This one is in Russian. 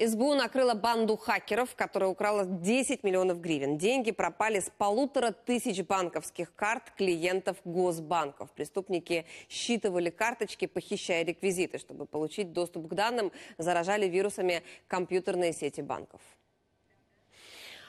СБУ накрыла банду хакеров, которая украла 10 миллионов гривен. Деньги пропали с полутора тысяч банковских карт клиентов госбанков. Преступники считывали карточки, похищая реквизиты, чтобы получить доступ к данным, заражали вирусами компьютерные сети банков.